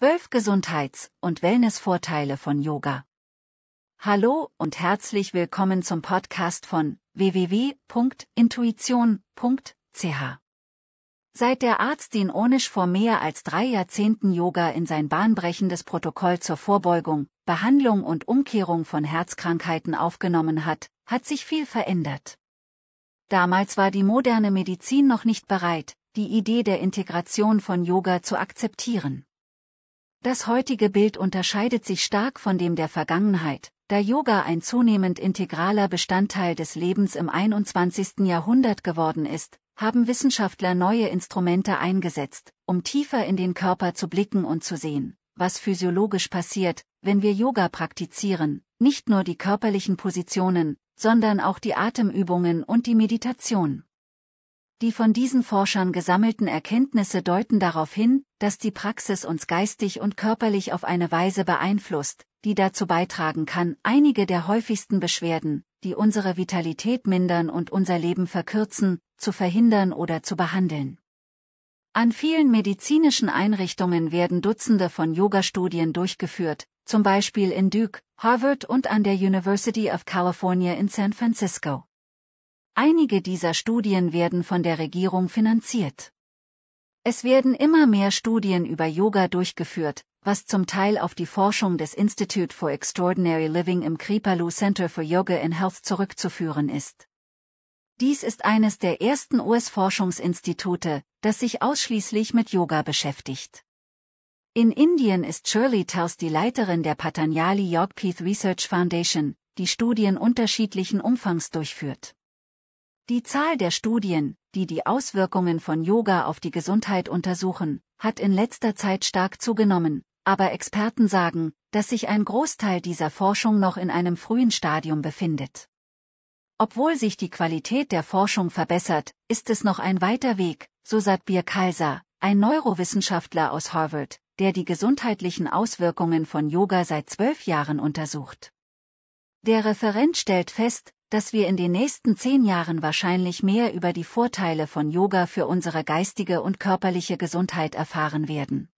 12 Gesundheits- und Wellnessvorteile von Yoga. Hallo und herzlich willkommen zum Podcast von www.intuition.ch. Seit der Arzt Dean Onisch vor mehr als drei Jahrzehnten Yoga in sein bahnbrechendes Protokoll zur Vorbeugung, Behandlung und Umkehrung von Herzkrankheiten aufgenommen hat, hat sich viel verändert. Damals war die moderne Medizin noch nicht bereit, die Idee der Integration von Yoga zu akzeptieren. Das heutige Bild unterscheidet sich stark von dem der Vergangenheit, da Yoga ein zunehmend integraler Bestandteil des Lebens im 21. Jahrhundert geworden ist, haben Wissenschaftler neue Instrumente eingesetzt, um tiefer in den Körper zu blicken und zu sehen, was physiologisch passiert, wenn wir Yoga praktizieren, nicht nur die körperlichen Positionen, sondern auch die Atemübungen und die Meditation. Die von diesen Forschern gesammelten Erkenntnisse deuten darauf hin, dass die Praxis uns geistig und körperlich auf eine Weise beeinflusst, die dazu beitragen kann, einige der häufigsten Beschwerden, die unsere Vitalität mindern und unser Leben verkürzen, zu verhindern oder zu behandeln. An vielen medizinischen Einrichtungen werden Dutzende von Yoga-Studien durchgeführt, zum Beispiel in Duke, Harvard und an der University of California in San Francisco. Einige dieser Studien werden von der Regierung finanziert. Es werden immer mehr Studien über Yoga durchgeführt, was zum Teil auf die Forschung des Institute for Extraordinary Living im Kripalu Center for Yoga and Health zurückzuführen ist. Dies ist eines der ersten US-Forschungsinstitute, das sich ausschließlich mit Yoga beschäftigt. In Indien ist Shirley Taus die Leiterin der Patanjali Yogpith Research Foundation, die Studien unterschiedlichen Umfangs durchführt. Die Zahl der Studien, die die Auswirkungen von Yoga auf die Gesundheit untersuchen, hat in letzter Zeit stark zugenommen, aber Experten sagen, dass sich ein Großteil dieser Forschung noch in einem frühen Stadium befindet. Obwohl sich die Qualität der Forschung verbessert, ist es noch ein weiter Weg, so Satbir Kaiser, ein Neurowissenschaftler aus Harvard, der die gesundheitlichen Auswirkungen von Yoga seit zwölf Jahren untersucht. Der Referent stellt fest, dass wir in den nächsten zehn Jahren wahrscheinlich mehr über die Vorteile von Yoga für unsere geistige und körperliche Gesundheit erfahren werden.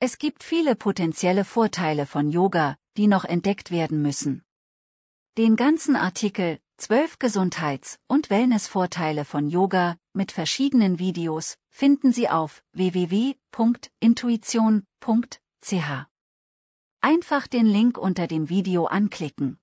Es gibt viele potenzielle Vorteile von Yoga, die noch entdeckt werden müssen. Den ganzen Artikel 12 Gesundheits- und Wellnessvorteile von Yoga mit verschiedenen Videos finden Sie auf www.intuition.ch. Einfach den Link unter dem Video anklicken.